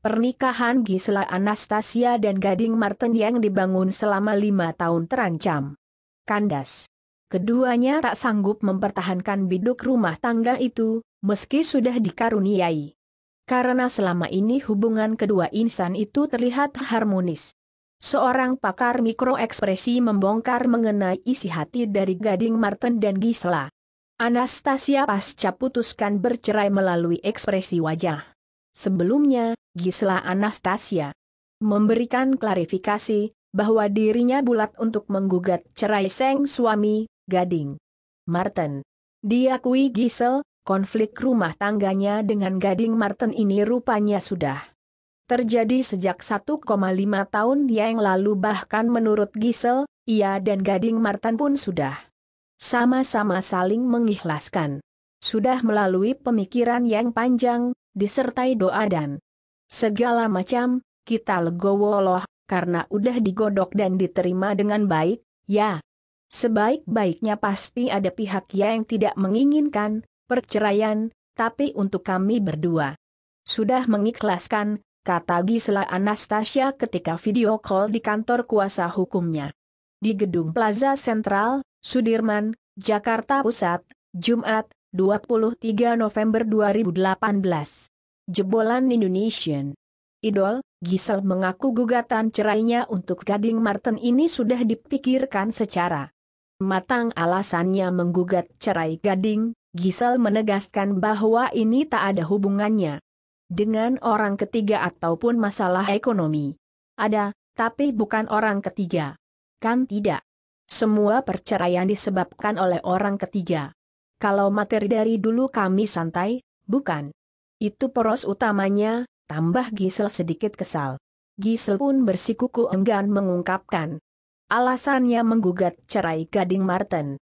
Pernikahan Gisela Anastasia dan Gading Martin yang dibangun selama lima tahun terancam. Kandas. Keduanya tak sanggup mempertahankan biduk rumah tangga itu, meski sudah dikaruniai. Karena selama ini hubungan kedua insan itu terlihat harmonis. Seorang pakar mikro ekspresi membongkar mengenai isi hati dari Gading Martin dan Gisela. Anastasia pasca putuskan bercerai melalui ekspresi wajah. Sebelumnya, Gisela Anastasia memberikan klarifikasi bahwa dirinya bulat untuk menggugat cerai seng suami, Gading Martin. Diakui Gisel, konflik rumah tangganya dengan Gading Martin ini rupanya sudah terjadi sejak 1,5 tahun yang lalu bahkan menurut Gisel, ia dan Gading Martin pun sudah sama-sama saling mengikhlaskan. Sudah melalui pemikiran yang panjang, disertai doa dan segala macam, kita legowo loh, karena udah digodok dan diterima dengan baik, ya. Sebaik-baiknya pasti ada pihak yang tidak menginginkan perceraian, tapi untuk kami berdua. Sudah mengikhlaskan, kata Gisela Anastasia ketika video call di kantor kuasa hukumnya. Di gedung Plaza Sentral, Sudirman, Jakarta Pusat, Jumat, 23 November 2018. Jebolan Indonesian. Idol, Gisel mengaku gugatan cerainya untuk Gading Martin ini sudah dipikirkan secara matang alasannya menggugat cerai Gading, Gisel menegaskan bahwa ini tak ada hubungannya dengan orang ketiga ataupun masalah ekonomi. Ada, tapi bukan orang ketiga. Kan tidak. Semua perceraian disebabkan oleh orang ketiga. Kalau materi dari dulu kami santai, bukan? Itu poros utamanya, tambah Gisel sedikit kesal. Gisel pun bersikuku enggan mengungkapkan. Alasannya menggugat cerai Gading Martin.